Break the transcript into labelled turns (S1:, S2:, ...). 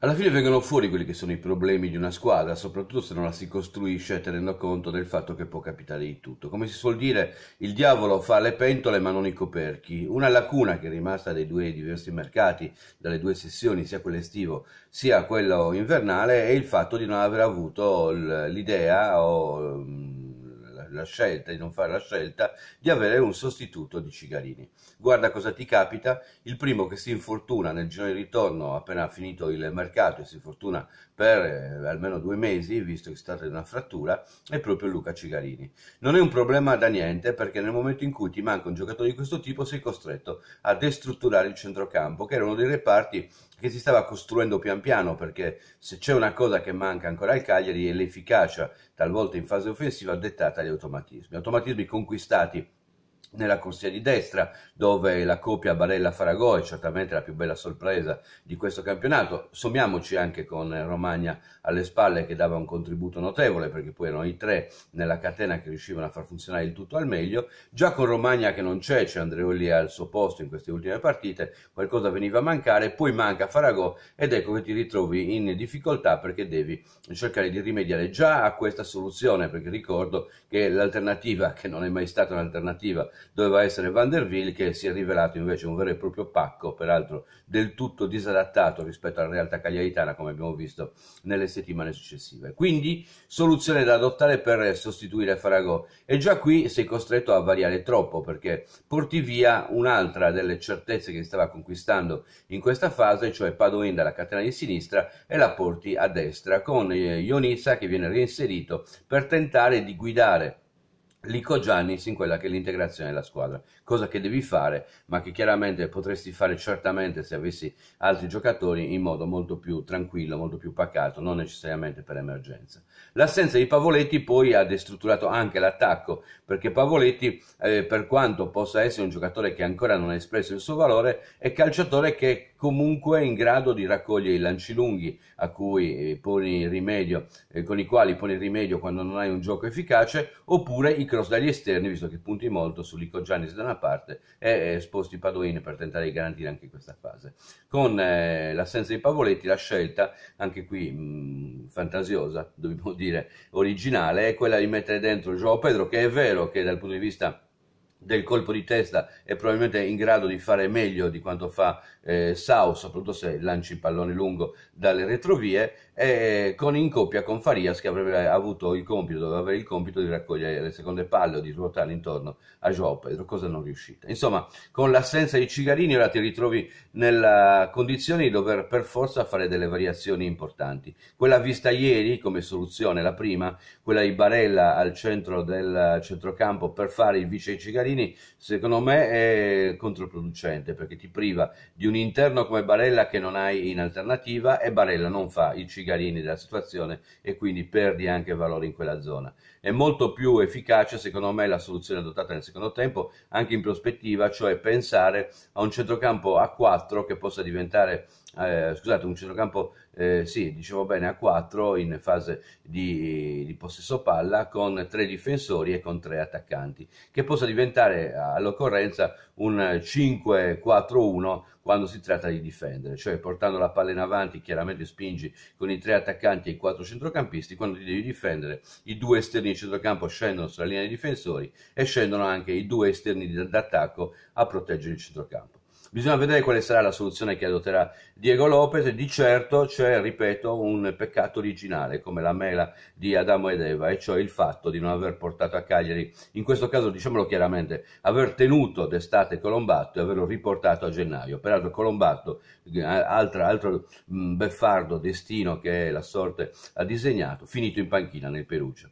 S1: alla fine vengono fuori quelli che sono i problemi di una squadra, soprattutto se non la si costruisce tenendo conto del fatto che può capitare di tutto. Come si suol dire, il diavolo fa le pentole ma non i coperchi. Una lacuna che è rimasta dai due diversi mercati, dalle due sessioni, sia quello estivo sia quello invernale, è il fatto di non aver avuto l'idea o mm, la scelta, di non fare la scelta di avere un sostituto di Cigarini. Guarda cosa ti capita, il primo che si infortuna nel giro di ritorno appena finito il mercato e si infortuna per eh, almeno due mesi, visto che si tratta di una frattura, è proprio Luca Cigarini. Non è un problema da niente perché nel momento in cui ti manca un giocatore di questo tipo sei costretto a destrutturare il centrocampo, che era uno dei reparti che si stava costruendo pian piano perché se c'è una cosa che manca ancora al Cagliari è l'efficacia, talvolta in fase offensiva, dettata agli automatismi, automatismi conquistati nella corsia di destra, dove la coppia Barella-Faragò è certamente la più bella sorpresa di questo campionato. Sommiamoci anche con Romagna alle spalle che dava un contributo notevole, perché poi erano i tre nella catena che riuscivano a far funzionare il tutto al meglio. Già con Romagna che non c'è, c'è Andreoli al suo posto in queste ultime partite, qualcosa veniva a mancare, poi manca Faragò ed ecco che ti ritrovi in difficoltà perché devi cercare di rimediare già a questa soluzione, perché ricordo che l'alternativa, che non è mai stata un'alternativa, doveva essere Van der Ville che si è rivelato invece un vero e proprio pacco, peraltro del tutto disadattato rispetto alla realtà cagliaritana come abbiamo visto nelle settimane successive. Quindi soluzione da adottare per sostituire Farago e già qui sei costretto a variare troppo perché porti via un'altra delle certezze che stava conquistando in questa fase, cioè Padoin dalla catena di sinistra e la porti a destra con Ionissa che viene reinserito per tentare di guidare Lico Giannis in quella che è l'integrazione della squadra, cosa che devi fare, ma che chiaramente potresti fare certamente se avessi altri giocatori in modo molto più tranquillo, molto più pacato, non necessariamente per emergenza. L'assenza di Pavoletti poi ha destrutturato anche l'attacco, perché Pavoletti, eh, per quanto possa essere un giocatore che ancora non ha espresso il suo valore, è calciatore che è comunque in grado di raccogliere i lanci lunghi a cui eh, poni rimedio, eh, con i quali poni rimedio quando non hai un gioco efficace, oppure i cross dagli esterni, visto che punti molto su Lico Giannis da una parte e esposti Padoini per tentare di garantire anche questa fase. Con eh, l'assenza di Pavoletti, la scelta, anche qui mh, mm, fantasiosa, dobbiamo dire originale, è quella di mettere dentro Joao Pedro, che è vero che dal punto di vista del colpo di testa è probabilmente in grado di fare meglio di quanto fa eh, Sau, soprattutto se lanci il pallone lungo dalle retrovie, e con in coppia con Farias che avrebbe avuto il compito, doveva avere il compito di raccogliere le seconde palle o di ruotare intorno a Joao Pedro, cosa non riuscita. Insomma, con l'assenza di Cigarini ora ti ritrovi nella condizione di dover per forza fare delle variazioni importanti. Quella vista ieri come soluzione, la prima, quella di Barella al centro del centrocampo per fare il vice Cigarini, Gasparini secondo me è controproducente perché ti priva di un interno come Barella che non hai in alternativa e Barella non fa i cigarini della situazione e quindi perdi anche valore in quella zona. È molto più efficace secondo me la soluzione adottata nel secondo tempo anche in prospettiva, cioè pensare a un centrocampo a 4 che possa diventare eh, scusate, un centrocampo, eh, sì, dicevo bene, a 4 in fase di, di possesso palla con tre difensori e con tre attaccanti, che possa diventare implementare all'occorrenza un 5-4-1 quando si tratta di difendere, cioè portando la palla in avanti chiaramente spingi con i tre attaccanti e i quattro centrocampisti, quando ti devi difendere i due esterni di centrocampo scendono sulla linea dei difensori e scendono anche i due esterni d'attacco a proteggere il centrocampo. Bisogna vedere quale sarà la soluzione che adotterà Diego Lopez. Di certo c'è, ripeto, un peccato originale come la mela di Adamo ed Eva, e cioè il fatto di non aver portato a Cagliari, in questo caso diciamolo chiaramente, aver tenuto d'estate Colombatto e averlo riportato a gennaio. Peraltro Colombatto, eh, altro, altro mm, beffardo destino che la sorte ha disegnato, finito in panchina nel Perugia.